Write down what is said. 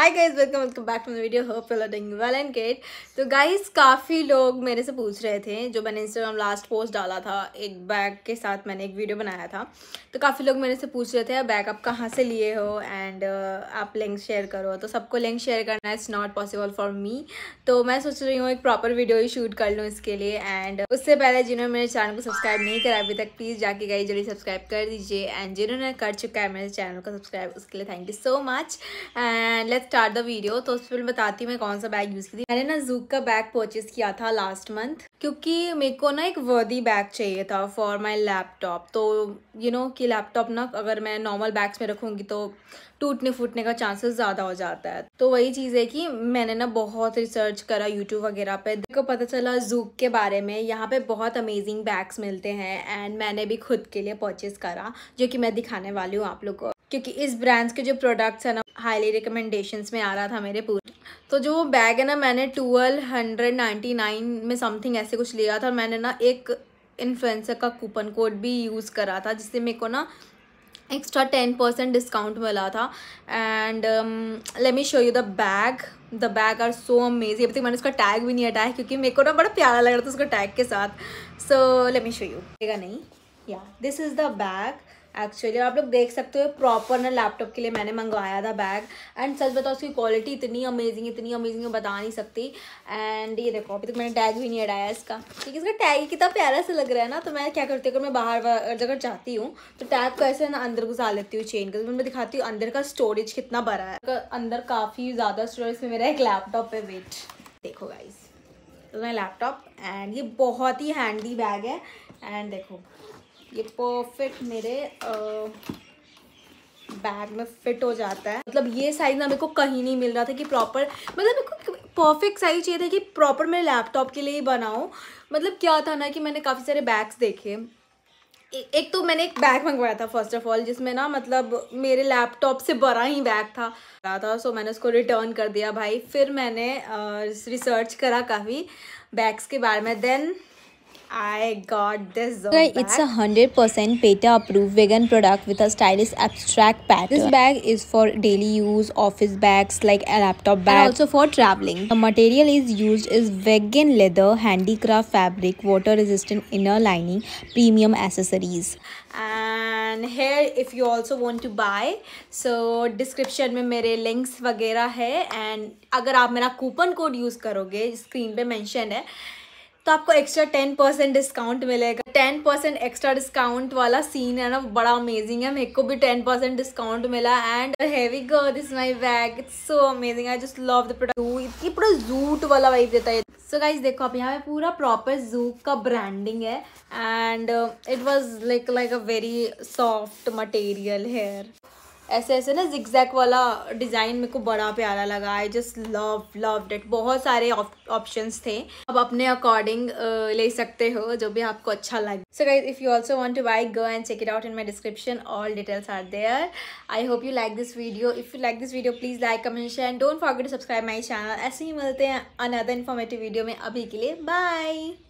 Hi guys welcome welcome back to video hope well and get तो guys काफ़ी लोग मेरे से पूछ रहे थे जो मैंने इंस्टाग्राम लास्ट पोस्ट डाला था एक बैग के साथ मैंने एक वीडियो बनाया था तो काफ़ी लोग मेरे से पूछ रहे थे बैग आप कहाँ से लिए हो एंड uh, आप लिंक शेयर करो तो सबको लिंक शेयर करना is not possible for me तो मैं सोच रही हूँ एक प्रॉपर वीडियो ही शूट कर लूँ इसके लिए एंड उससे पहले जिन्होंने मेरे चैनल को सब्सक्राइब नहीं करा अभी तक प्लीज़ जाके गाइज जल्दी सब्सक्राइब कर दीजिए एंड जिन्होंने कर चुका है मेरे चैनल को सब्सक्राइब उसके लिए thank you so much and let's start the video तो फिर बताती हूँ मैं कौन सा बैग यूज़ की थी मैंने ना जूक का बैग परचेस किया था लास्ट मंथ क्योंकि मेरे को ना एक वर्दी बैग चाहिए था फॉर माई लैपटॉप तो यू नो कि लैपटॉप ना अगर मैं नॉर्मल बैग्स में रखूंगी तो टूटने फूटने का चांसेस ज़्यादा हो जाता है तो वही चीज़ है कि मैंने ना बहुत रिसर्च करा यूट्यूब वगैरह पे देखो पता चला जूक के बारे में यहाँ पे बहुत अमेजिंग बैग्स मिलते हैं एंड मैंने भी खुद के लिए परचेज करा जो कि मैं दिखाने वाली हूँ आप लोग को क्योंकि इस ब्रांड्स के जो प्रोडक्ट्स है ना हाईली रिकमेंडेशंस में आ रहा था मेरे पूरे तो जो बैग है ना मैंने ट्वेल्व हंड्रेड नाइन्टी नाइन में समथिंग ऐसे कुछ लिया था मैंने ना एक इन्फ्लुएंसर का कूपन कोड भी यूज़ करा था जिससे मेरे को ना एक्स्ट्रा टेन परसेंट डिस्काउंट मिला था and let me show you the bag the bag are so amazing अभी तक मैंने उसका टैग भी नहीं हटाया क्योंकि मेरे को ना बड़ा प्यारा लग रहा था उसका टैग के साथ so let me show you नहीं या this is the bag actually आप लोग देख सकते हो प्रॉपर ना लैपटॉप के लिए मैंने मंगवाया था बैग एंड सच बताओ उसकी क्वालिटी इतनी अमेजिंग इतनी अमेजिंग मैं बता नहीं सकती एंड ये देखो अभी तक मैंने टैग भी नहीं हटाया इसका ठीक है इसका टैग कितना प्यारा सा लग रहा है ना तो मैं क्या करती हूँ अगर मैं बाहर जगह जाती हूँ तो टैग को ऐसे ना अंदर घुसा लेती हूँ चेन का तो मैं दिखाती हूँ अंदर का स्टोरेज कितना बड़ा है अंदर काफ़ी ज़्यादा स्टोरेज में मेरा एक लैपटॉप है वेट देखो गाइज तो मैं लैपटॉप एंड ये बहुत ही हैंडी बैग है एंड देखो ये परफेक्ट मेरे बैग में फिट हो जाता है मतलब ये साइज़ ना मेरे को कहीं नहीं मिल रहा था कि प्रॉपर मतलब मेरे को परफेक्ट साइज़ चाहिए था कि प्रॉपर मेरे लैपटॉप के लिए ही बनाऊँ मतलब क्या था ना कि मैंने काफ़ी सारे बैग्स देखे एक तो मैंने एक बैग मंगवाया था फर्स्ट ऑफ ऑल जिसमें ना मतलब मेरे लैपटॉप से बड़ा ही बैग था रहा था सो मैंने उसको रिटर्न कर दिया भाई फिर मैंने रिसर्च करा काफ़ी बैग्स के बारे में then I got this Zone bag. It's a hundred percent PETA approved vegan product with a stylish abstract pattern. This bag is for daily use, office bags like a laptop bag and also for traveling. The material is used is vegan leather, handicraft fabric, water resistant inner lining, premium accessories. And here, if you also want to buy, so description में मेरे links वगैरह है and अगर आप मेरा coupon code use करोगे screen पे mention है तो आपको एक्स्ट्रा टेन परसेंट डिस्काउंट मिलेगा टेन परसेंट एक्स्ट्रा डिस्काउंट वाला सीन है ना बड़ा अमेजिंग है मेरे को भी टेन परसेंट डिस्काउंट मिला and heavy girl is my bag it's so amazing I just love the product ये पूरा जूट वाला वाइफ देता है सो गाइज देखो आप यहाँ पे पूरा प्रॉपर जू का ब्रांडिंग है and it was like like a very soft material here ऐसे ऐसे ना जिक्जैक वाला डिज़ाइन मेरे को बड़ा प्यारा लगा I just love love that बहुत सारे ऑप्शंस थे अब अपने अकॉर्डिंग ले सकते हो जो भी आपको अच्छा लगे so guys if you also want to buy go and check it out in my description all details are there I hope you like this video if you like this video please like comment share and don't forget to subscribe my channel ऐसे ही मिलते हैं another informative video में अभी के लिए bye